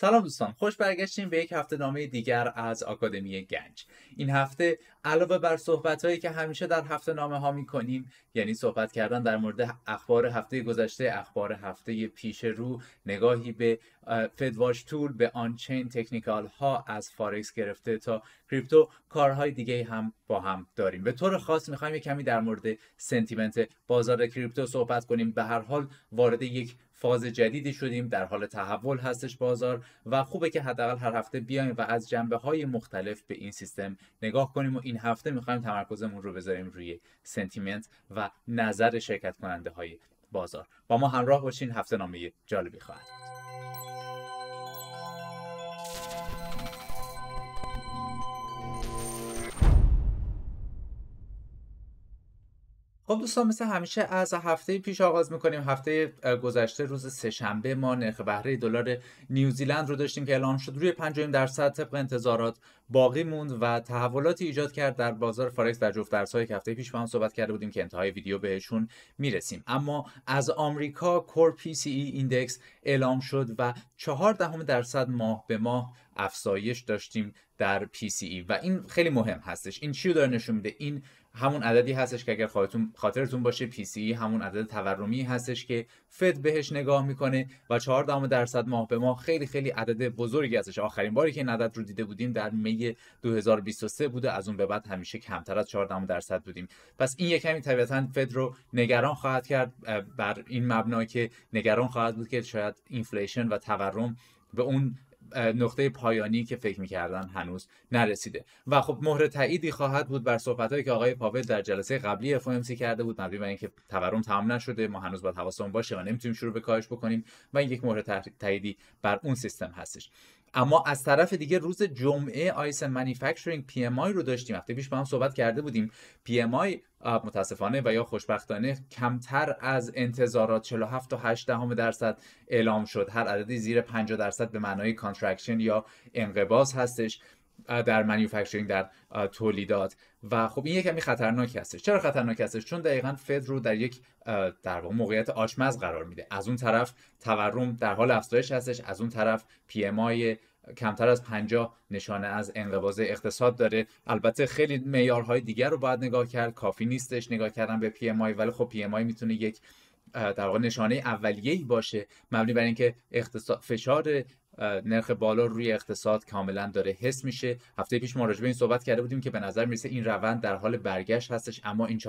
سلام دوستان خوش برگشتیم به یک هفته نامه دیگر از آکادمی گنج این هفته علاوه بر صحبت هایی که همیشه در هفته نامه ها می کنیم یعنی صحبت کردن در مورد اخبار هفته گذشته اخبار هفته پیش رو نگاهی به فدواش تول به آنچین تکنیکال ها از فارکس گرفته تا کریپتو کارهای دیگه هم با هم داریم به طور خاص میخوایم کمی در مورد سنتیمنت بازار کریپتو صحبت کنیم به هر حال وارد یک فاز جدیدی شدیم در حال تحول هستش بازار و خوبه که حداقل هر هفته بیایم و از جنبه های مختلف به این سیستم نگاه کنیم و این هفته میخوایم تمرکزمون رو بذاریم روی سنتیمنت و نظر شرکت کننده های بازار با ما همراه باشین هفته نامه جالبی خواهد خب دوستان مثل همیشه از هفته پیش آغاز میکنیم هفته گذشته روز سهشنبه ما نرخ بهره دلار نیوزیلند رو داشتیم که اعلام شد روی 50 درصد طبق انتظارات باقی موند و تحولاتی ایجاد کرد در بازار فارکس در جفت که هفته پیش با هم صحبت کرده بودیم که انتهای ویدیو بهشون میرسیم اما از آمریکا کور پی سی ای ایندکس اعلام شد و چهار دهم درصد ماه به ماه افزایش داشتیم در پی سی ای و این خیلی مهم هستش این چی رو داره نشون میده این همون عددی هستش که اگر خاطرتون باشه پی سی همون عدد تورمی هستش که فد بهش نگاه میکنه و 4 درصد ماه به ماه خیلی خیلی عدد بزرگی هستش آخرین باری که این عدد رو دیده بودیم در می 2023 بوده از اون به بعد همیشه کمتر از 4 درصد بودیم پس این کمی طبیعتا فد رو نگران خواهد کرد بر این مبنا که نگران خواهد بود که شاید اینفلیشن و تورم به اون نقطه پایانی که فکر میکردن هنوز نرسیده و خب مهر تاییدی خواهد بود بر صحبتهایی که آقای پاول در جلسه قبلی FOMC کرده بود مبنی بر اینکه تورم تمام نشده ما هنوز باید حواسمون باشه و نمیتونیم شروع به کاهش بکنیم و این یک مهر تاییدی بر اون سیستم هستش اما از طرف دیگه روز جمعه آیس مانیفکتچرینگ پی ام رو داشتیم هفته پیش با هم صحبت کرده بودیم پی آی متاسفانه و یا خوشبختانه کمتر از انتظارات 47 تا دهم درصد اعلام شد هر عددی زیر 50 درصد به معنای کانترکشن یا انقباض هستش در منیوفکچرینگ در تولیدات و خب این یکمی خطرناک هستش چرا خطرناک هستش چون دقیقا فد رو در یک در واقع موقعیت آشمز قرار میده از اون طرف تورم در حال افزایش هستش از اون طرف پی کمتر از 50 نشانه از انقباض اقتصاد داره البته خیلی معیارهای دیگر رو باید نگاه کرد کافی نیستش نگاه کردن به پی ام ولی خب پی ام میتونه یک در واقع نشانه اولیه‌ای باشه مبنی بر اینکه اقتصاد فشار نرخ بالا روی اقتصاد کاملا داره حس میشه هفته پیش ما راجبه این صحبت کرده بودیم که به نظر میرسه این روند در حال برگشت هستش اما این 4.7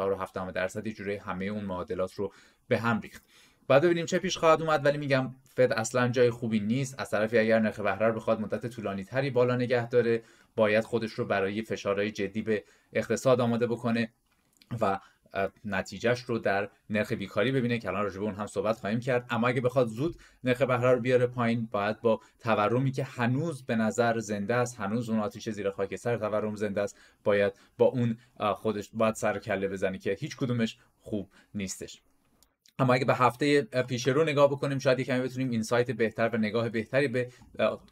درصد یه جوری همه اون معادلات رو به هم ریخت بعد ببینیم چه پیش خواهد اومد ولی میگم فد اصلا جای خوبی نیست از طرفی اگر نرخ بهره رو بخواد مدت طولانی تری بالا نگه داره باید خودش رو برای فشارهای جدی به اقتصاد آماده بکنه و نتیجهش رو در نرخ بیکاری ببینه که الان به اون هم صحبت خواهیم کرد اما اگه بخواد زود نرخ بهره رو بیاره پایین باید با تورمی که هنوز به نظر زنده است هنوز اون آتیش زیر خاک سر تورم زنده است باید با اون خودش باید سر کله بزنی که هیچ کدومش خوب نیستش اما اگه به هفته پیش رو نگاه بکنیم شاید کمی بتونیم سایت بهتر و نگاه بهتری به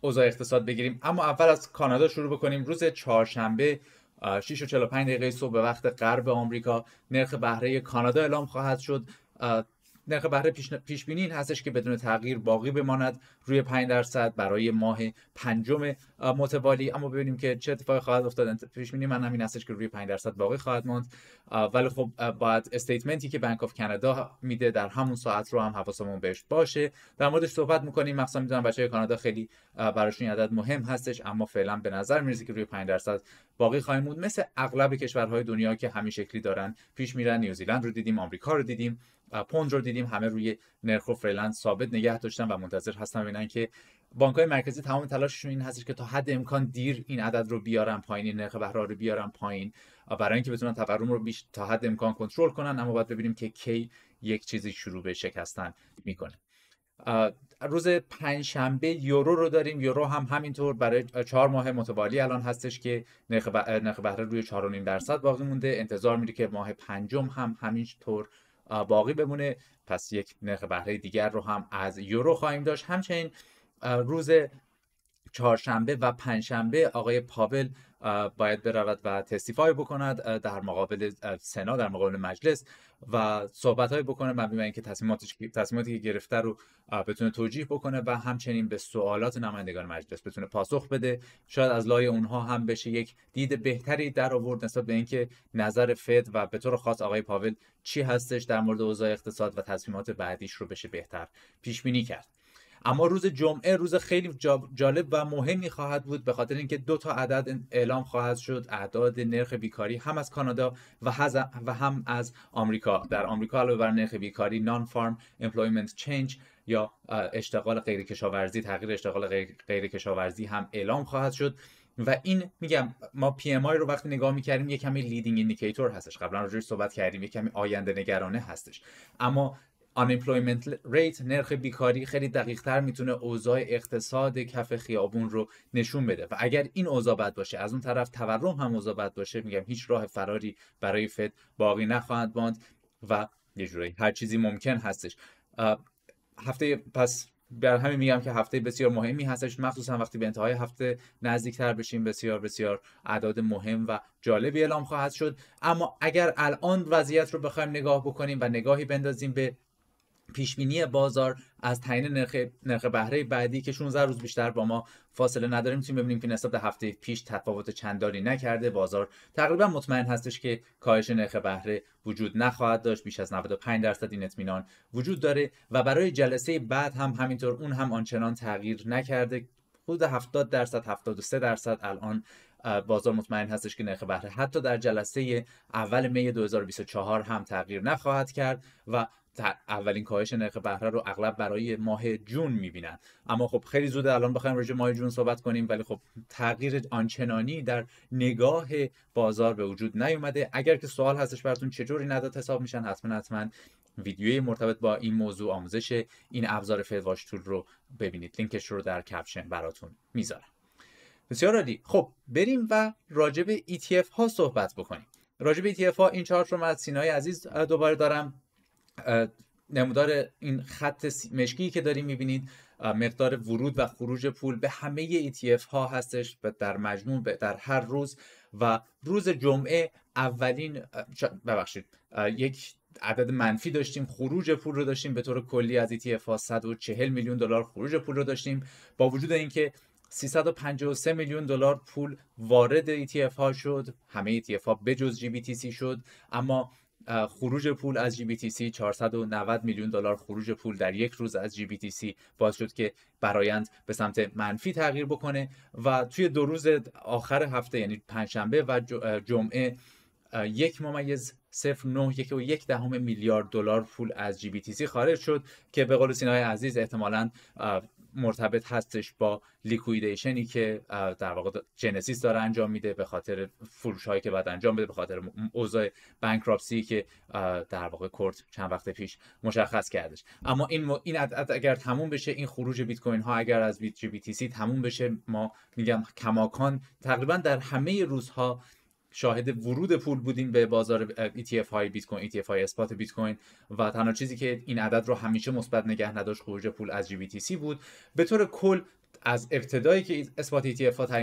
اوضاع اقتصاد بگیریم اما اول از کانادا شروع بکنیم روز چهارشنبه 6 و 45 دقیقه صبح به وقت غرب آمریکا نرخ بهره کانادا اعلام خواهد شد نرخ خب بهره پیش بینی این هستش که بدون تغییر باقی بماند روی 5 درصد برای ماه پنجم متوالی اما ببینیم که چه اتفاقی خواهد افتاد پیش بینی من همین هستش که روی 5 درصد باقی خواهد ماند ولی خب باید استیتمنتی که بانک آف کانادا میده در همون ساعت رو هم حواسمون بهش باشه در موردش صحبت میکنیم مثلا میدونم بچه کانادا خیلی براشون این عدد مهم هستش اما فعلا به نظر میرسه که روی 5 درصد باقی خواهیم بود مثل اغلب کشورهای دنیا که همین شکلی دارن پیش میرن نیوزیلند رو دیدیم آمریکا رو دیدیم پوند رو دیدیم همه روی نرخ و فعلا ثابت نگه داشتن و منتظر هستن ببینن که بانک های مرکزی تمام تلاششون این هستش که تا حد امکان دیر این عدد رو بیارن پایین این نرخ بهره رو بیارن پایین برای اینکه بتونن تورم رو بیش تا حد امکان کنترل کنن اما باید ببینیم که کی یک چیزی شروع به شکستن میکنه روز پنجشنبه یورو رو داریم یورو هم همینطور برای چهار ماه متوالی الان هستش که نرخ بهره روی 4.5 درصد باقی مونده انتظار میره که ماه پنجم هم همینطور باقی بمونه پس یک نرخ بهره دیگر رو هم از یورو خواهیم داشت همچنین روز چهارشنبه و پنجشنبه آقای پاول باید برود و تستیفای بکند در مقابل سنا در مقابل مجلس و صحبت بکنه مبنی اینکه تصمیماتش تصمیماتی که گرفته رو بتونه توجیه بکنه و همچنین به سوالات نمایندگان مجلس بتونه پاسخ بده شاید از لای اونها هم بشه یک دید بهتری در آورد نسبت به اینکه نظر فد و به طور خاص آقای پاول چی هستش در مورد اوضاع اقتصاد و تصمیمات بعدیش رو بشه بهتر پیش بینی کرد اما روز جمعه روز خیلی جالب و مهمی خواهد بود به خاطر اینکه دو تا عدد اعلام خواهد شد اعداد نرخ بیکاری هم از کانادا و, هم از آمریکا در آمریکا علاوه بر نرخ بیکاری نان فارم امپلویمنت چنج یا اشتغال غیر کشاورزی تغییر اشتغال غیر, غیر کشاورزی هم اعلام خواهد شد و این میگم ما پی ام آی رو وقتی نگاه میکردیم یه کمی لیدینگ ایندیکیتور هستش قبلا راجعش صحبت کردیم یه کمی آینده نگرانه هستش اما unemployment rate نرخ بیکاری خیلی دقیق تر میتونه اوضاع اقتصاد کف خیابون رو نشون بده و اگر این اوضاع بد باشه از اون طرف تورم هم اوضاع بد باشه میگم هیچ راه فراری برای فد باقی نخواهد ماند و یه جورایی هر چیزی ممکن هستش هفته پس بر همین میگم که هفته بسیار مهمی هستش مخصوصا وقتی به انتهای هفته نزدیک تر بشیم بسیار بسیار اعداد مهم و جالبی اعلام خواهد شد اما اگر الان وضعیت رو بخوایم نگاه بکنیم و نگاهی بندازیم به پیشبینی بازار از تعیین نرخ نرخ بهره بعدی که 16 روز بیشتر با ما فاصله نداره میتونیم ببینیم که نسبت هفته پیش تفاوت چندانی نکرده بازار تقریبا مطمئن هستش که کاهش نرخ بهره وجود نخواهد داشت بیش از 95 درصد این اطمینان وجود داره و برای جلسه بعد هم همینطور اون هم آنچنان تغییر نکرده حدود 70 درصد 73 درصد الان بازار مطمئن هستش که نرخ بهره حتی در جلسه اول می 2024 هم تغییر نخواهد کرد و اولین کاهش نرخ بهره رو اغلب برای ماه جون میبینن اما خب خیلی زود الان بخوایم راجع ماه جون صحبت کنیم ولی خب تغییر آنچنانی در نگاه بازار به وجود نیومده اگر که سوال هستش براتون چجوری نداد حساب میشن حتما حتما ویدیوی مرتبط با این موضوع آموزش این ابزار فدواش تول رو ببینید لینکش رو در کپشن براتون میذارم بسیار عالی خب بریم و راجع به ETF ها صحبت بکنیم راجع به ETF ها این چارت رو من سینای عزیز دوباره دارم نمودار این خط مشکی که داریم میبینید مقدار ورود و خروج پول به همه ETF ها هستش در مجموع در هر روز و روز جمعه اولین ببخشید یک عدد منفی داشتیم خروج پول رو داشتیم به طور کلی از ETF ها 140 میلیون دلار خروج پول رو داشتیم با وجود اینکه 353 میلیون دلار پول وارد ETF ها شد همه ETF ها بجز GBTC شد اما خروج پول از جی بی تی سی 490 میلیون دلار خروج پول در یک روز از جی بی تی سی باعث شد که برایند به سمت منفی تغییر بکنه و توی دو روز آخر هفته یعنی پنجشنبه و جمعه یک ممیز صفر نه یک و یک دهم میلیارد دلار پول از جی بی تی سی خارج شد که به قول سینای عزیز احتمالا مرتبط هستش با لیکویدیشنی که در واقع جنسیس داره انجام میده به خاطر فروش هایی که بعد انجام بده به خاطر اوضاع بانکراپسی که در واقع کورت چند وقت پیش مشخص کردش اما این این اگر تموم بشه این خروج بیت کوین ها اگر از بیت جی بی تی سی تموم بشه ما میگم کماکان تقریبا در همه روزها شاهد ورود پول بودیم به بازار ETF های بیت کوین ETF های اثبات بیت کوین و تنها چیزی که این عدد رو همیشه مثبت نگه نداشت خروج پول از GBTC بود به طور کل از ابتدایی که اثبات ETF ها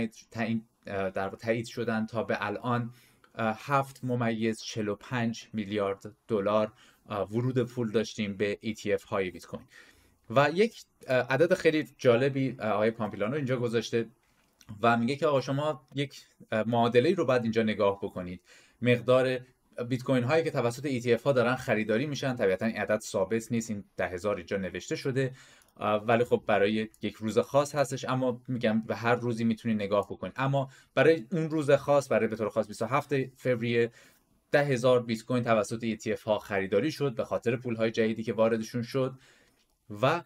در تایید شدن تا به الان هفت ممیز 45 میلیارد دلار ورود پول داشتیم به ETF های بیت کوین و یک عدد خیلی جالبی آقای پامپیلانو اینجا گذاشته و میگه که آقا شما یک معادله رو باید اینجا نگاه بکنید مقدار بیت کوین هایی که توسط ETF ها دارن خریداری میشن طبیعتا این عدد ثابت نیست این ده هزار اینجا نوشته شده ولی خب برای یک روز خاص هستش اما میگم به هر روزی میتونی نگاه بکنی اما برای اون روز خاص برای به طور خاص 27 فوریه ده هزار بیت کوین توسط ETF ها خریداری شد به خاطر پول های جدیدی که واردشون شد و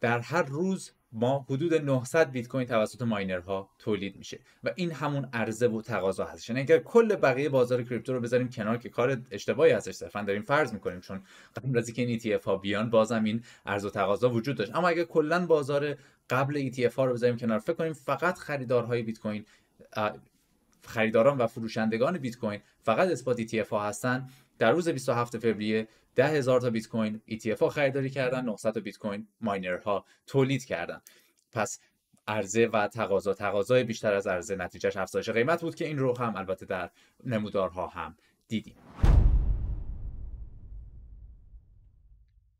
در هر روز ما حدود 900 بیت کوین توسط ماینرها تولید میشه و این همون عرضه و تقاضا هستش یعنی اگر کل بقیه بازار کریپتو رو بذاریم کنار که کار اشتباهی هستش صرفا داریم فرض میکنیم چون قبل از اینکه این ETF ها بیان بازم این عرضه و تقاضا وجود داشت اما اگر کلا بازار قبل ETF ها رو بذاریم کنار فکر کنیم فقط خریدارهای بیت کوین خریداران و فروشندگان بیت کوین فقط اثبات ETF ها هستن در روز 27 فوریه 10000 تا بیت کوین ETF ها خریداری کردن 900 بیت کوین ها تولید کردن پس عرضه و تقاضا تقاضای بیشتر از عرضه نتیجهش افزایش قیمت بود که این رو هم البته در نمودارها هم دیدیم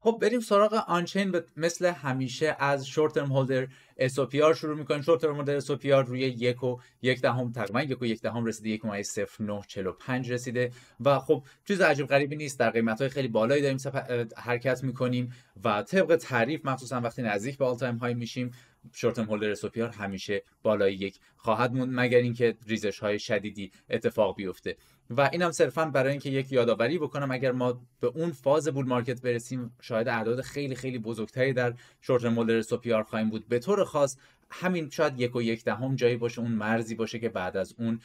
خب بریم سراغ آنچین مثل همیشه از شورت ترم هولدر ار شروع میکنیم شورت ترم هولدر ار روی یک و یک دهم تقریبا یک و یک دهم رسیده یک صفر رسیده و خب چیز عجیب غریبی نیست در قیمت های خیلی بالایی داریم حرکت میکنیم و طبق تعریف مخصوصا وقتی نزدیک به آل تایم های میشیم شورت ترم هولدر ار همیشه بالای یک خواهد موند مگر اینکه ریزش شدیدی اتفاق بیفته و این هم صرفا برای اینکه یک یادآوری بکنم اگر ما به اون فاز بول مارکت برسیم شاید اعداد خیلی خیلی بزرگتری در شورت مولرس و خواهیم بود به طور خاص همین شاید یک و یک دهم جایی باشه اون مرزی باشه که بعد از اون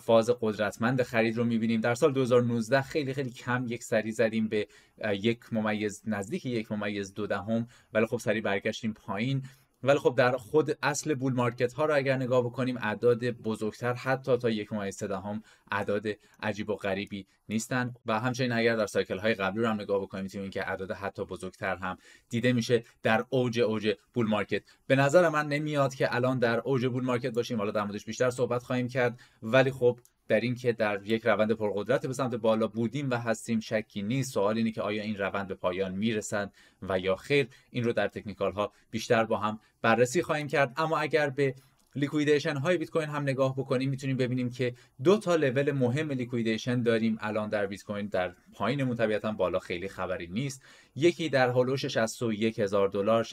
فاز قدرتمند خرید رو میبینیم در سال 2019 خیلی خیلی کم یک سری زدیم به یک ممیز نزدیک یک ممیز دو دهم ولی خب سری برگشتیم پایین ولی خب در خود اصل بول مارکت ها رو اگر نگاه بکنیم اعداد بزرگتر حتی تا یک ماه هم اعداد عجیب و غریبی نیستن و همچنین اگر در سایکل های قبلی رو هم نگاه بکنیم میتونیم که اعداد حتی بزرگتر هم دیده میشه در اوج اوج بول مارکت به نظر من نمیاد که الان در اوج بول مارکت باشیم حالا در موردش بیشتر صحبت خواهیم کرد ولی خب در اینکه در یک روند پرقدرت به سمت بالا بودیم و هستیم شکی نیست سوال اینه که آیا این روند به پایان میرسد و یا خیر این رو در تکنیکال ها بیشتر با هم بررسی خواهیم کرد اما اگر به لیکویدیشن های بیت کوین هم نگاه بکنیم میتونیم ببینیم که دو تا لول مهم لیکویدیشن داریم الان در بیت کوین در پایین طبیعتا بالا خیلی خبری نیست یکی در هلوش 61000 دلار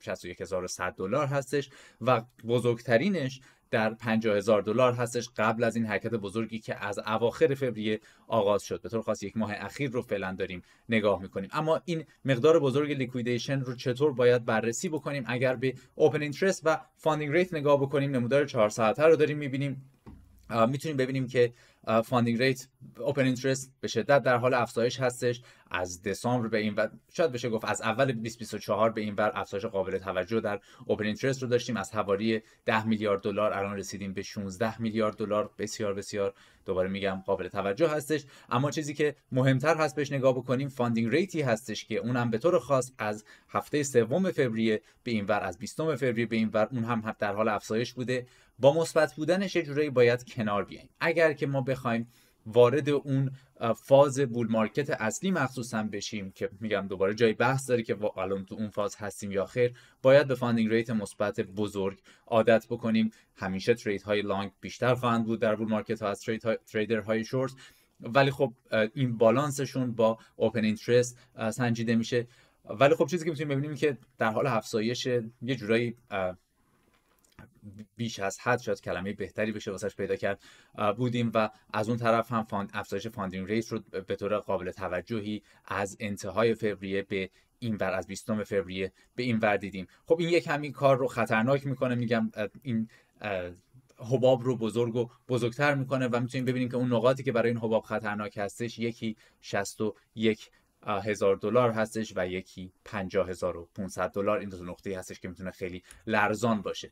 61100 دلار هستش و بزرگترینش در 50 هزار دلار هستش قبل از این حرکت بزرگی که از اواخر فوریه آغاز شد به طور خاص یک ماه اخیر رو فعلا داریم نگاه میکنیم اما این مقدار بزرگ لیکویدیشن رو چطور باید بررسی بکنیم اگر به اوپن اینترست و فاندینگ ریت نگاه بکنیم نمودار 4 ساعته رو داریم میبینیم میتونیم ببینیم که فاندینگ ریت اوپن اینترست به شدت در حال افزایش هستش از دسامبر به این و شاید بشه گفت از اول 2024 به این ور افزایش قابل توجه در اوپن اینترست رو داشتیم از حواری 10 میلیارد دلار الان رسیدیم به 16 میلیارد دلار بسیار بسیار دوباره میگم قابل توجه هستش اما چیزی که مهمتر هست بهش نگاه بکنیم فاندینگ ریتی هستش که اونم به طور خاص از هفته سوم فوریه به این ور از 20 فوریه به این ور اون هم در حال افزایش بوده با مثبت بودنش یه جورایی باید کنار بیایم اگر که ما بخوایم وارد اون فاز بول مارکت اصلی مخصوصا بشیم که میگم دوباره جای بحث داره که الان تو اون فاز هستیم یا خیر باید به فاندینگ ریت مثبت بزرگ عادت بکنیم همیشه ترید های لانگ بیشتر خواهند بود در بول مارکت ها از ترید های، تریدر های شورت ولی خب این بالانسشون با اوپن اینترست سنجیده میشه ولی خب چیزی که میتونیم ببینیم که در حال افزایش یه جورایی بیش از حد شاید کلمه بهتری بشه واسش پیدا کرد بودیم و از اون طرف هم فاند افزایش فاندینگ ریس رو به طور قابل توجهی از انتهای فوریه به این ور از 20 فوریه به این ور دیدیم خب این یک همین کار رو خطرناک میکنه میگم این حباب رو بزرگ و بزرگتر میکنه و میتونیم ببینیم که اون نقاطی که برای این حباب خطرناک هستش یکی 61 هزار دلار هستش و یکی 50500 دلار این دو نقطه هستش که میتونه خیلی لرزان باشه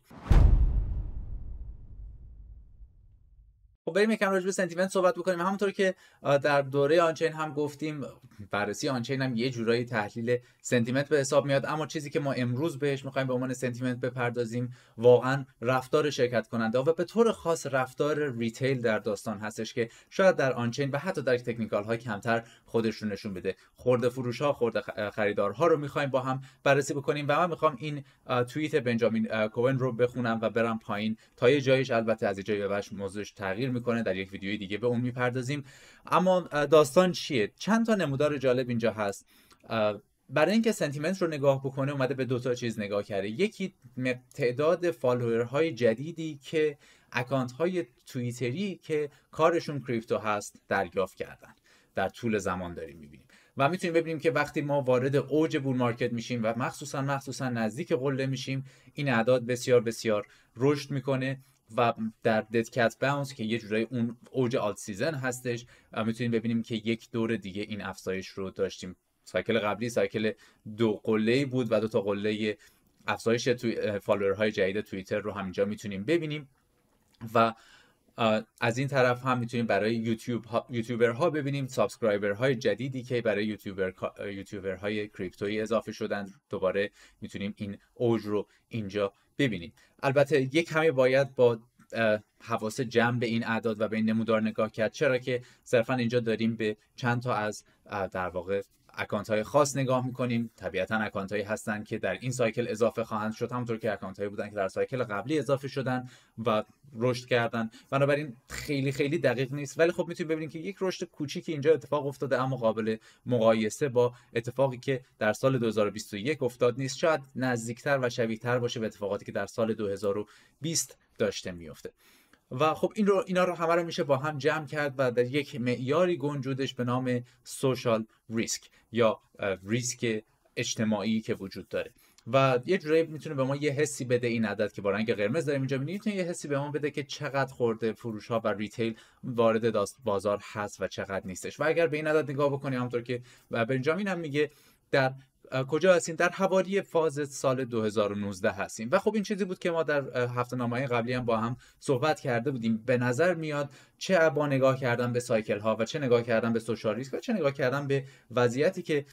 خب بریم یکم راجع به سنتیمنت صحبت بکنیم همونطور که در دوره آنچین هم گفتیم بررسی آنچین هم یه جورایی تحلیل سنتیمنت به حساب میاد اما چیزی که ما امروز بهش میخوایم به عنوان سنتیمنت بپردازیم واقعا رفتار شرکت کننده و به طور خاص رفتار ریتیل در داستان هستش که شاید در آنچین و حتی در تکنیکال های کمتر خودشون نشون بده خورده فروش ها خورده خریدارها رو میخوایم با هم بررسی بکنیم و من میخوام این توییت بنجامین کوین رو بخونم و برم پایین تا یه جایش البته از جای بهش موضوعش تغییر میکنه در یک ویدیوی دیگه به اون میپردازیم اما داستان چیه چند تا نمودار جالب اینجا هست برای اینکه سنتیمنت رو نگاه بکنه اومده به دو تا چیز نگاه کرده یکی تعداد های جدیدی که اکانت های توییتری که کارشون کریپتو هست دریافت کردن در طول زمان داریم میبینیم و میتونیم ببینیم که وقتی ما وارد اوج بول مارکت میشیم و مخصوصا مخصوصا نزدیک قله میشیم این اعداد بسیار بسیار رشد میکنه و در دد کت باونس که یه جورای اون اوج آلت سیزن هستش میتونیم ببینیم که یک دور دیگه این افزایش رو داشتیم سایکل قبلی سایکل دو قله بود و دو تا قله افزایش توی فالوورهای جدید توییتر رو همینجا میتونیم ببینیم و از این طرف هم میتونیم برای یوتیوب یوتیوبرها ببینیم سابسکرایبرهای جدیدی که برای یوتیوبر یوتیوبرهای کریپتویی اضافه شدن دوباره میتونیم این اوج رو اینجا ببینید البته یک کمی باید با حواس جمع به این اعداد و به این نمودار نگاه کرد چرا که صرفا اینجا داریم به چند تا از در واقع اکانت های خاص نگاه میکنیم طبیعتا اکانت هایی هستن که در این سایکل اضافه خواهند شد همونطور که اکانت هایی بودن که در سایکل قبلی اضافه شدن و رشد کردن بنابراین خیلی خیلی دقیق نیست ولی خب میتونیم ببینیم که یک رشد کوچیکی اینجا اتفاق افتاده اما قابل مقایسه با اتفاقی که در سال 2021 افتاد نیست شاید نزدیکتر و شبیهتر باشه به اتفاقاتی که در سال 2020 داشته میفته و خب این رو اینا رو همه رو میشه با هم جمع کرد و در یک معیاری گنجودش به نام سوشال ریسک یا ریسک اجتماعی که وجود داره و یه جوری میتونه به ما یه حسی بده این عدد که با رنگ قرمز داریم اینجا میبینید میتونه یه حسی به ما بده که چقدر خورده فروش ها و ریتیل وارد بازار هست و چقدر نیستش و اگر به این عدد نگاه بکنیم همونطور که بنجامین هم میگه در کجا هستیم در حوالی فاز سال 2019 هستیم و خب این چیزی بود که ما در هفته نامه قبلی هم با هم صحبت کرده بودیم به نظر میاد چه با نگاه کردن به سایکل ها و چه نگاه کردن به سوشال و چه نگاه کردن به وضعیتی که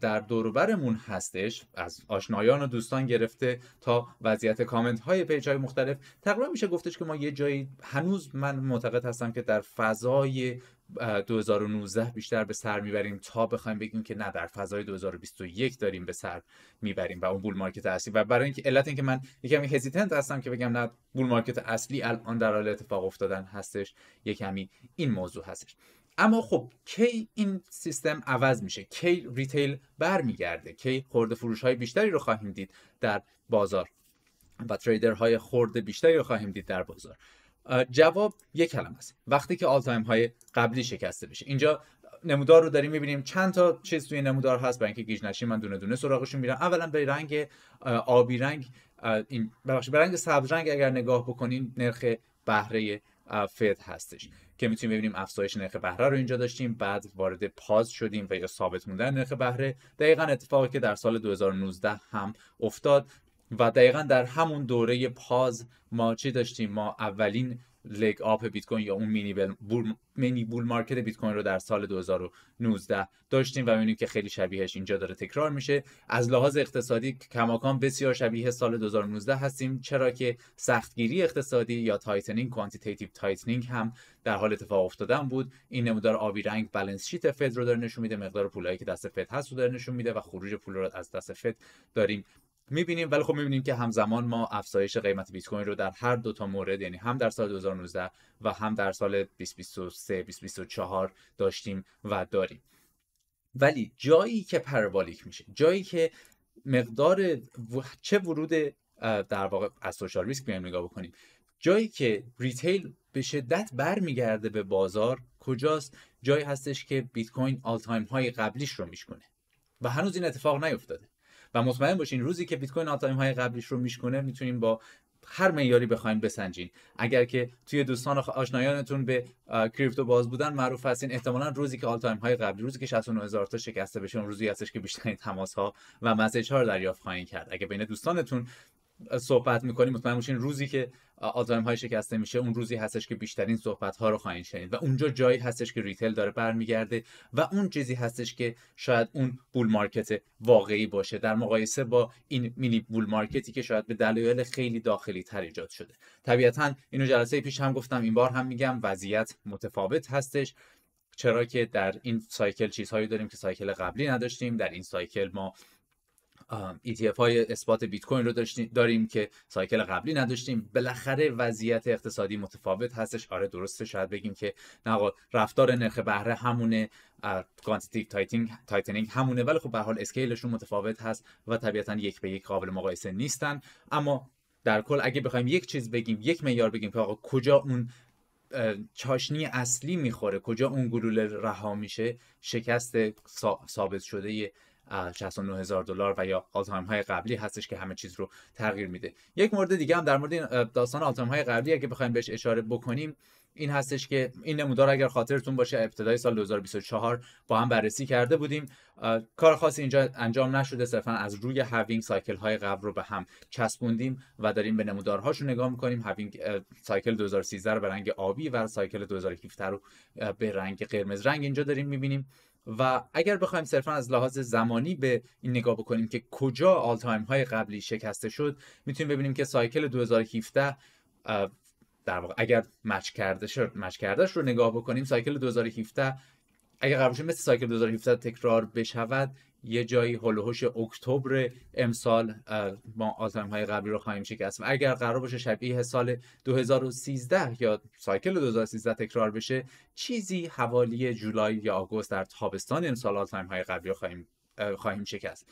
در دوروبرمون هستش از آشنایان و دوستان گرفته تا وضعیت کامنت های پیج مختلف تقریبا میشه گفتش که ما یه جایی هنوز من معتقد هستم که در فضای 2019 بیشتر به سر میبریم تا بخوایم بگیم که نه در فضای 2021 داریم به سر میبریم و اون بول مارکت اصلی و برای اینکه علت اینکه من یکمی هزیتنت هستم که بگم نه بول مارکت اصلی الان در حال اتفاق افتادن هستش یکمی این موضوع هستش اما خب کی این سیستم عوض میشه کی ریتیل برمیگرده کی خورده فروش های بیشتری رو خواهیم دید در بازار و تریدر های بیشتری رو خواهیم دید در بازار جواب یک کلمه است وقتی که آل های قبلی شکسته بشه اینجا نمودار رو داریم میبینیم چند تا چیز توی نمودار هست برای اینکه گیج نشیم من دونه دونه سراغشون میرم اولا به رنگ آبی رنگ این ببخشید به رنگ سبز رنگ اگر نگاه بکنین نرخ بهره فد هستش که میتونیم ببینیم افزایش نرخ بهره رو اینجا داشتیم بعد وارد پاز شدیم و یا ثابت موندن نرخ بهره دقیقا اتفاقی که در سال 2019 هم افتاد و دقیقا در همون دوره پاز ما چی داشتیم ما اولین لگ آپ بیت کوین یا اون مینی بول, مینی بول مارکت بیت کوین رو در سال 2019 داشتیم و می‌بینیم که خیلی شبیهش اینجا داره تکرار میشه از لحاظ اقتصادی کماکان بسیار شبیه سال 2019 هستیم چرا که سختگیری اقتصادی یا تایتنینگ کوانتیتیتیو تایتنینگ هم در حال اتفاق افتادن بود این نمودار آبی رنگ بالانس شیت فد رو داره نشون میده مقدار پولایی که دست فد هست داره نشون میده و خروج پول رو از دست فد داریم میبینیم ولی خب میبینیم که همزمان ما افزایش قیمت بیت کوین رو در هر دو تا مورد یعنی هم در سال 2019 و هم در سال 2023 2024 داشتیم و داریم ولی جایی که پربالیک میشه جایی که مقدار چه ورود در واقع از سوشال ریسک بیایم نگاه بکنیم جایی که ریتیل به شدت برمیگرده به بازار کجاست جایی هستش که بیت کوین آل تایم های قبلیش رو میشکنه و هنوز این اتفاق نیفتاده مطمئن باشین روزی که بیت کوین آتایم های قبلیش رو میشکنه میتونیم با هر معیاری بخواین بسنجین اگر که توی دوستان و آشنایانتون به کریپتو باز بودن معروف هستین احتمالا روزی که آل تایم های قبلی روزی که 69000 تا شکسته بشه اون روزی هستش که بیشتر تماس ها و مسیج ها رو دریافت خواهین کرد اگر بین دوستانتون صحبت میکنیم مطمئن باشین روزی که آلتایم های شکسته میشه اون روزی هستش که بیشترین صحبت ها رو خواهید شنید و اونجا جایی هستش که ریتل داره برمیگرده و اون چیزی هستش که شاید اون بول مارکت واقعی باشه در مقایسه با این مینی بول مارکتی که شاید به دلایل خیلی داخلی تر ایجاد شده طبیعتا اینو جلسه پیش هم گفتم این بار هم میگم وضعیت متفاوت هستش چرا که در این سایکل چیزهایی داریم که سایکل قبلی نداشتیم در این سایکل ما ETF های اثبات بیت کوین رو داشتیم داریم که سایکل قبلی نداشتیم بالاخره وضعیت اقتصادی متفاوت هستش آره درسته شاید بگیم که نه رفتار نرخ بهره همونه کوانتیتیو تایتینگ تایتنینگ همونه ولی خب به حال اسکیلشون متفاوت هست و طبیعتا یک به یک قابل مقایسه نیستن اما در کل اگه بخوایم یک چیز بگیم یک معیار بگیم که آقا کجا اون چاشنی اصلی میخوره کجا اون گلوله رها میشه شکست ثابت شده 69 هزار دلار و یا آلتایم های قبلی هستش که همه چیز رو تغییر میده یک مورد دیگه هم در مورد داستان آلتایم های قبلی اگه بخوایم بهش اشاره بکنیم این هستش که این نمودار اگر خاطرتون باشه ابتدای سال 2024 با هم بررسی کرده بودیم کار خاصی اینجا انجام نشده صرفا از روی هاوینگ سایکل های قبل رو به هم چسبوندیم و داریم به نمودارهاش نگاه میکنیم هاوینگ سایکل 2013 رو به رنگ آبی و سایکل 2017 رو به رنگ قرمز رنگ اینجا داریم میبینیم و اگر بخوایم صرفا از لحاظ زمانی به این نگاه بکنیم که کجا آل تایم های قبلی شکسته شد میتونیم ببینیم که سایکل 2017 در واقع اگر مچ کرده شد مچ رو نگاه بکنیم سایکل 2017 اگر قبلش مثل سایکل 2017 تکرار بشود یه جایی هلوهوش اکتبر امسال ما آزم های قبلی رو خواهیم شکست اگر قرار باشه شبیه سال 2013 یا سایکل 2013 تکرار بشه چیزی حوالی جولای یا آگوست در تابستان امسال آزم های قبلی رو خواهیم خواهیم شکست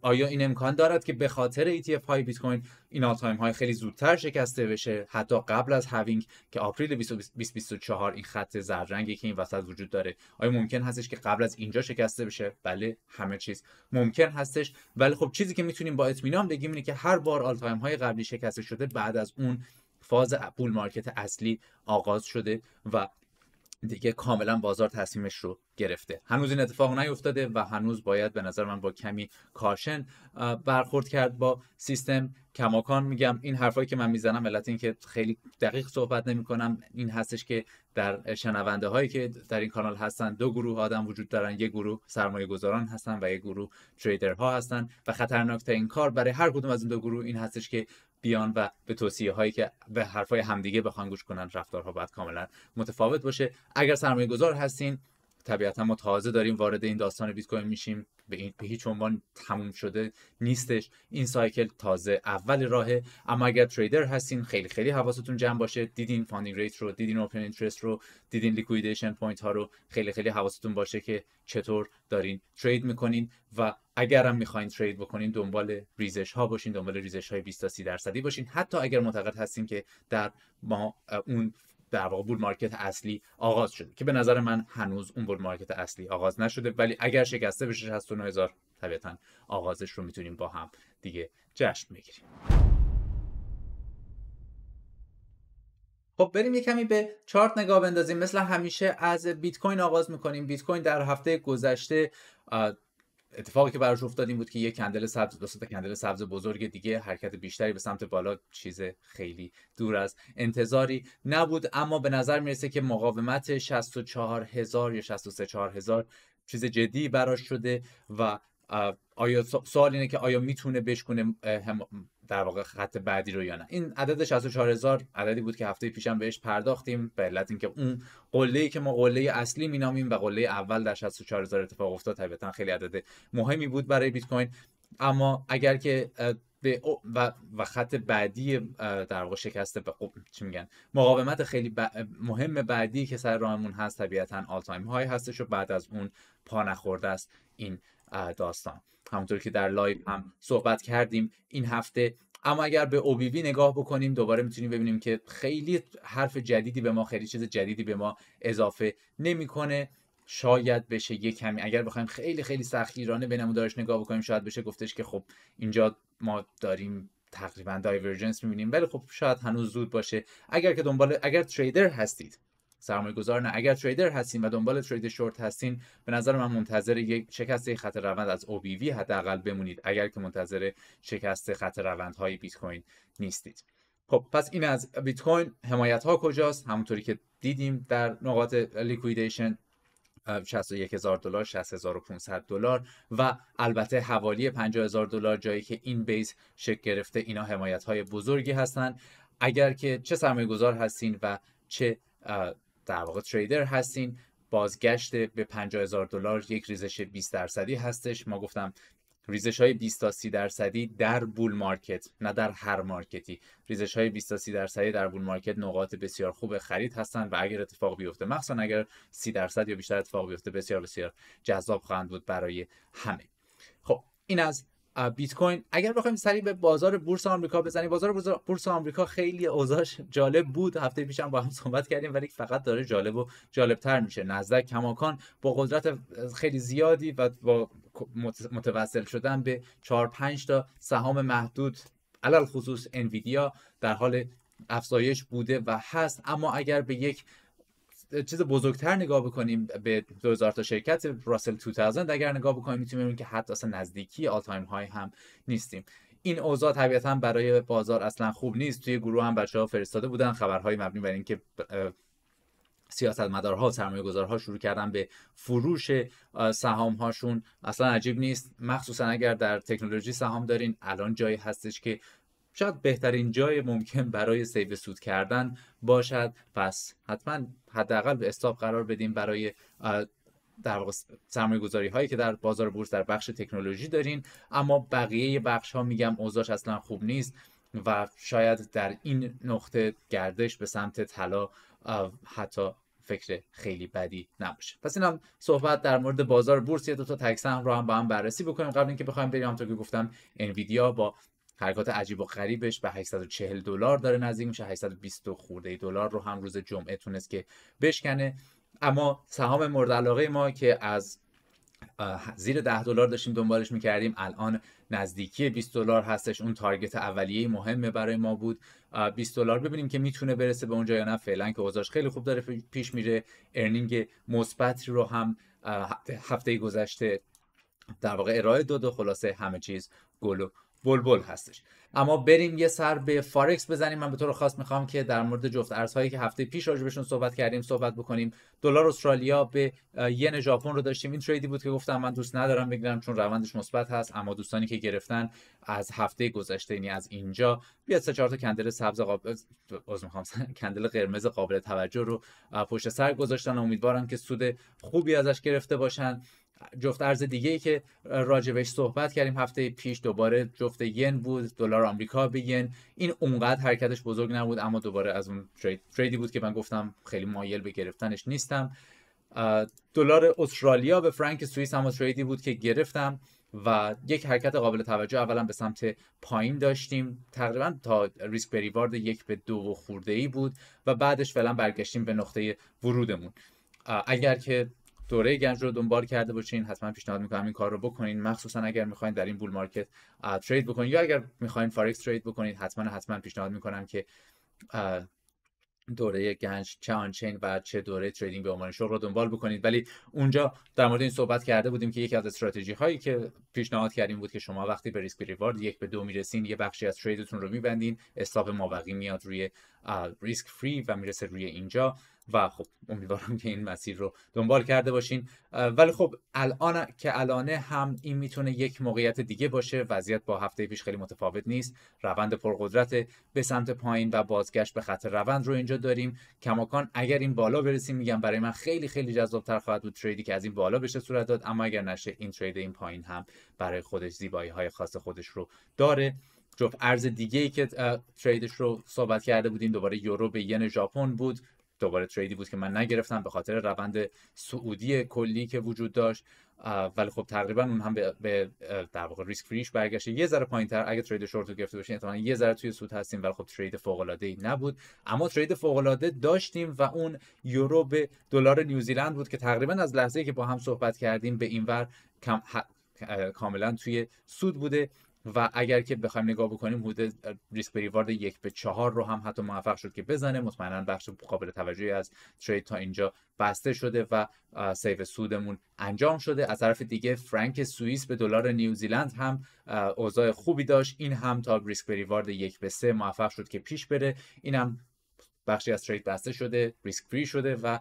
آیا این امکان دارد که به خاطر ETF های بیت کوین این آلتایم های خیلی زودتر شکسته بشه حتی قبل از هاوینگ که آپریل 2024 این خط رنگی که این وسط وجود داره آیا ممکن هستش که قبل از اینجا شکسته بشه بله همه چیز ممکن هستش ولی خب چیزی که میتونیم با اطمینان بگیم اینه که هر بار آلتایم های قبلی شکسته شده بعد از اون فاز اپول مارکت اصلی آغاز شده و دیگه کاملا بازار تصمیمش رو گرفته هنوز این اتفاق نیفتاده و هنوز باید به نظر من با کمی کاشن برخورد کرد با سیستم کماکان میگم این حرفایی که من میزنم علت اینکه خیلی دقیق صحبت نمیکنم این هستش که در شنونده هایی که در این کانال هستن دو گروه آدم وجود دارن یک گروه سرمایه گذاران هستن و یک گروه تریدرها هستن و این کار برای هر کدوم از این دو گروه این هستش که بیان و به توصیه هایی که به حرفهای همدیگه بخوان گوش کنن رفتارها باید کاملا متفاوت باشه اگر سرمایه گذار هستین طبیعتا ما تازه داریم وارد این داستان بیت کوین میشیم به, این به هیچ عنوان تموم شده نیستش این سایکل تازه اول راهه اما اگر تریدر هستین خیلی خیلی حواستون جمع باشه دیدین فاندینگ ریت رو دیدین اوپن اینترست رو دیدین لیکویدیشن پوینت ها رو خیلی خیلی حواستون باشه که چطور دارین ترید میکنین و اگرم میخواین ترید بکنین دنبال ریزش ها باشین دنبال ریزش های 20 تا 30 درصدی باشین حتی اگر معتقد هستین که در ما اون در واقع بول مارکت اصلی آغاز شده که به نظر من هنوز اون بول مارکت اصلی آغاز نشده ولی اگر شکسته بشه 69000 طبیعتا آغازش رو میتونیم با هم دیگه جشن بگیریم خب بریم یه کمی به چارت نگاه بندازیم مثل همیشه از بیت کوین آغاز میکنیم بیت کوین در هفته گذشته اتفاقی که براش افتاد این بود که یه کندل سبز دو تا کندل سبز بزرگ دیگه حرکت بیشتری به سمت بالا چیز خیلی دور از انتظاری نبود اما به نظر میرسه که مقاومت 64 هزار یا 63 هزار چیز جدی براش شده و آیا سوال اینه که آیا میتونه بشکنه در واقع خط بعدی رو یا نه این عدد 64000 عددی بود که هفته پیشم بهش پرداختیم به علت اینکه اون قله که ما قله اصلی مینامیم و قله اول در 64000 اتفاق افتاد طبیعتا خیلی عدد مهمی بود برای بیت کوین اما اگر که به و, و خط بعدی در واقع شکست به خب، چی میگن مقاومت خیلی مهم بعدی که سر راهمون هست طبیعتا آل تایم های هستش و بعد از اون پا نخورده است این داستان همونطور که در لایو هم صحبت کردیم این هفته اما اگر به اوبیوی نگاه بکنیم دوباره میتونیم ببینیم که خیلی حرف جدیدی به ما خیلی چیز جدیدی به ما اضافه نمیکنه شاید بشه یه کمی اگر بخوایم خیلی خیلی سختگیرانه به نمودارش نگاه بکنیم شاید بشه گفتش که خب اینجا ما داریم تقریبا دایورجنس میبینیم ولی خب شاید هنوز زود باشه اگر که دنبال اگر تریدر هستید سرمایه گذار نه اگر تریدر هستین و دنبال ترید شورت هستین به نظر من منتظر یک شکست خط روند از OBV حداقل بمونید اگر که منتظر شکست خط های بیت کوین نیستید خب پس این از بیت کوین حمایت ها کجاست همونطوری که دیدیم در نقاط لیکویدیشن 61 هزار دلار 6500 دلار و البته حوالی 50 هزار دلار جایی که این بیس شکل گرفته اینا حمایت های بزرگی هستند اگر که چه سرمایه گذار هستین و چه در واقع تریدر هستین بازگشت به 50 هزار دلار یک ریزش 20 درصدی هستش ما گفتم ریزش های 20 تا 30 درصدی در بول مارکت نه در هر مارکتی ریزش های 20 تا 30 درصدی در بول مارکت نقاط بسیار خوب خرید هستند و اگر اتفاق بیفته مخصوصا اگر 30 درصد یا بیشتر اتفاق بیفته بسیار بسیار جذاب خواهند بود برای همه خب این از بیت کوین اگر بخوایم سریع به بازار بورس آمریکا بزنیم بازار بورس آمریکا خیلی اوضاعش جالب بود هفته پیش هم با هم صحبت کردیم ولی فقط داره جالب و جالبتر میشه نزدک کماکان با قدرت خیلی زیادی و با متوسل شدن به 4 5 تا سهام محدود علل خصوص انویدیا در حال افزایش بوده و هست اما اگر به یک چیز بزرگتر نگاه بکنیم به 2000 تا شرکت راسل 2000 اگر نگاه بکنیم میتونیم ببینیم که حتی اصلا نزدیکی آل تایم های هم نیستیم این اوضاع طبیعتا برای بازار اصلا خوب نیست توی گروه هم بچه ها فرستاده بودن خبرهای مبنی بر اینکه سیاستمدارها و سرمایه گذارها شروع کردن به فروش سهام هاشون اصلا عجیب نیست مخصوصا اگر در تکنولوژی سهام دارین الان جایی هستش که شاید بهترین جای ممکن برای سیو سود کردن باشد پس حتما حداقل به استاپ قرار بدیم برای در واقع سرمایه گذاری هایی که در بازار بورس در بخش تکنولوژی دارین اما بقیه بخش ها میگم اوضاعش اصلا خوب نیست و شاید در این نقطه گردش به سمت طلا حتی فکر خیلی بدی نباشه پس این هم صحبت در مورد بازار بورس یه دو تا رو هم با هم بررسی بکنیم قبل اینکه بخوایم بریم همونطور که گفتم انویدیا با حرکات عجیب و غریبش به 840 دلار داره نزدیک میشه 820 خورده دلار رو هم روز جمعه تونست که بشکنه اما سهام مورد علاقه ما که از زیر 10 دلار داشتیم دنبالش میکردیم الان نزدیکی 20 دلار هستش اون تارگت اولیه مهمه برای ما بود 20 دلار ببینیم که میتونه برسه به اونجا یا نه فعلا که اوضاعش خیلی خوب داره پیش میره ارنینگ مثبت رو هم هفته گذشته در واقع ارائه داد و خلاصه همه چیز گل بلبل هستش اما بریم یه سر به فارکس بزنیم من به طور خاص میخوام که در مورد جفت ارزهایی که هفته پیش راجبشون صحبت کردیم صحبت بکنیم دلار استرالیا به ین ژاپن رو داشتیم این تریدی بود که گفتم من دوست ندارم بگیرم چون روندش مثبت هست اما دوستانی که گرفتن از هفته گذشته یعنی از اینجا بیاد سه چهار تا کندل سبز قابل میخوام کندل قرمز قابل توجه رو پشت سر گذاشتن امیدوارم که سود خوبی ازش گرفته باشن جفت ارز دیگه ای که راجبش صحبت کردیم هفته پیش دوباره جفت ین بود دلار آمریکا به ین این اونقدر حرکتش بزرگ نبود اما دوباره از اون تریدی بود که من گفتم خیلی مایل به گرفتنش نیستم دلار استرالیا به فرانک سوئیس هم تریدی بود که گرفتم و یک حرکت قابل توجه اولا به سمت پایین داشتیم تقریبا تا ریسک بریوارد یک به دو و خورده ای بود و بعدش فعلا برگشتیم به نقطه ورودمون اگر که دوره گنج رو دنبال کرده باشین حتما پیشنهاد میکنم این کار رو بکنین مخصوصا اگر میخواین در این بول مارکت ترید بکنین یا اگر میخواین فارکس ترید بکنین حتما حتما پیشنهاد میکنم که دوره گنج چه آنچین و چه دوره تریدینگ به عنوان شغل رو دنبال بکنید ولی اونجا در مورد این صحبت کرده بودیم که یکی از استراتژی هایی که پیشنهاد کردیم بود که شما وقتی به ریسک ریوارد یک به دو میرسین یه بخشی از تریدتون رو میبندین استاپ مابقی میاد روی ریسک فری و میرسه روی اینجا و خب امیدوارم که این مسیر رو دنبال کرده باشین ولی خب الان که الانه هم این میتونه یک موقعیت دیگه باشه وضعیت با هفته پیش خیلی متفاوت نیست روند پرقدرت به سمت پایین و بازگشت به خط روند رو اینجا داریم کماکان اگر این بالا برسیم میگم برای من خیلی خیلی تر خواهد بود تریدی که از این بالا بشه صورت داد اما اگر نشه این ترید این پایین هم برای خودش زیبایی های خاص خودش رو داره جفت ارز دیگه ای که تریدش رو صحبت کرده بودیم دوباره یورو به ین ژاپن بود دوباره تریدی بود که من نگرفتم به خاطر روند سعودی کلی که وجود داشت ولی خب تقریبا اون هم به, در واقع ریسک فریش برگشته یه ذره تر اگه ترید شورتو رو گرفته باشین احتمالاً یه ذره توی سود هستیم ولی خب ترید فوق العاده ای نبود اما ترید فوق العاده داشتیم و اون یورو به دلار نیوزیلند بود که تقریبا از لحظه که با هم صحبت کردیم به اینور کم کاملا توی سود بوده و اگر که بخوایم نگاه بکنیم حدود ریسک ریوارد یک به چهار رو هم حتی موفق شد که بزنه مطمئنا بخش قابل توجهی از ترید تا اینجا بسته شده و سیو سودمون انجام شده از طرف دیگه فرانک سوئیس به دلار نیوزیلند هم اوضاع خوبی داشت این هم تا ریسک ریوارد یک به سه موفق شد که پیش بره این هم بخشی از ترید بسته شده ریسک فری شده و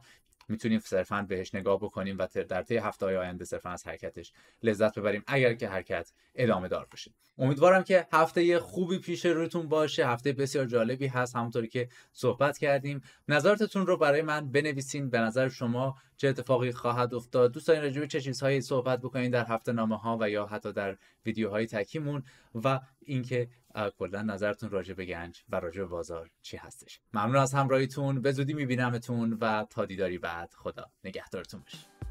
میتونیم صرفا بهش نگاه بکنیم و در طی هفته های آینده صرفا از حرکتش لذت ببریم اگر که حرکت ادامه دار باشه امیدوارم که هفته خوبی پیش رویتون باشه هفته بسیار جالبی هست همونطوری که صحبت کردیم نظرتون رو برای من بنویسین به نظر شما چه اتفاقی خواهد افتاد دوست دارین رجوع چه چیزهایی صحبت بکنین در هفته نامه ها و یا حتی در ویدیوهای تکیمون و اینکه کلا نظرتون راجع به گنج و راجع به بازار چی هستش ممنون از همراهیتون به زودی میبینمتون و تا دیداری بعد خدا نگهدارتون باشه